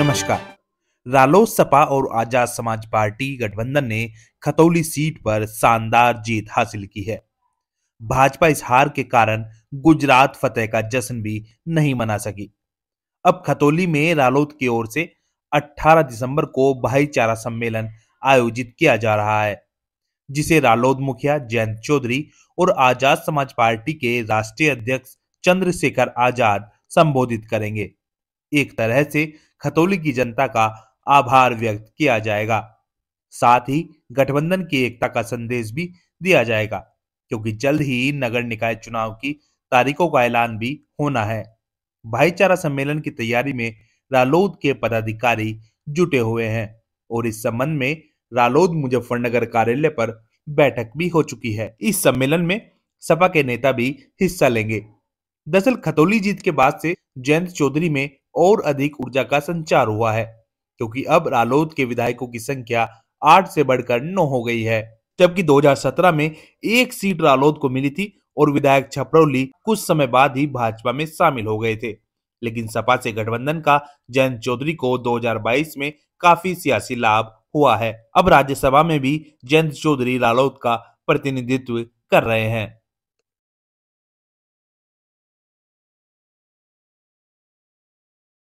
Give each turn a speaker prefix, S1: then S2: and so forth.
S1: नमस्कार रालोद सपा और आजाद समाज पार्टी गठबंधन ने खतौली सीट पर शानदार जीत हासिल की है भाजपा इस हार के कारण गुजरात फतेह का जश्न भी नहीं मना सकी अब खतौली में रालोद की ओर से 18 दिसंबर को भाईचारा सम्मेलन आयोजित किया जा रहा है जिसे रालोद मुखिया जयंत चौधरी और आजाद समाज पार्टी के राष्ट्रीय अध्यक्ष चंद्रशेखर आजाद संबोधित करेंगे एक तरह से खतौली की जनता का आभार व्यक्त किया जाएगा साथ ही गठबंधन की एकता का संदेश भी दिया जाएगा क्योंकि जल्द ही नगर निकाय चुनाव की तारीखों का ऐलान भी होना है भाईचारा सम्मेलन की तैयारी में रालोद के पदाधिकारी जुटे हुए हैं और इस संबंध में रालोद मुजफ्फरनगर कार्यालय पर बैठक भी हो चुकी है इस सम्मेलन में सपा के नेता भी हिस्सा लेंगे दरअसल खतौली जीत के बाद से जयंत चौधरी में और अधिक ऊर्जा का संचार हुआ है क्योंकि अब रालोद के विधायकों की संख्या आठ से बढ़कर नौ हो गई है जबकि 2017 में एक सीट रालोद को मिली थी और विधायक छपरौली कुछ समय बाद ही भाजपा में शामिल हो गए थे लेकिन सपा से गठबंधन का जयंत चौधरी को 2022 में काफी सियासी लाभ हुआ है अब राज्यसभा में भी जयंत चौधरी रालोद का प्रतिनिधित्व कर रहे हैं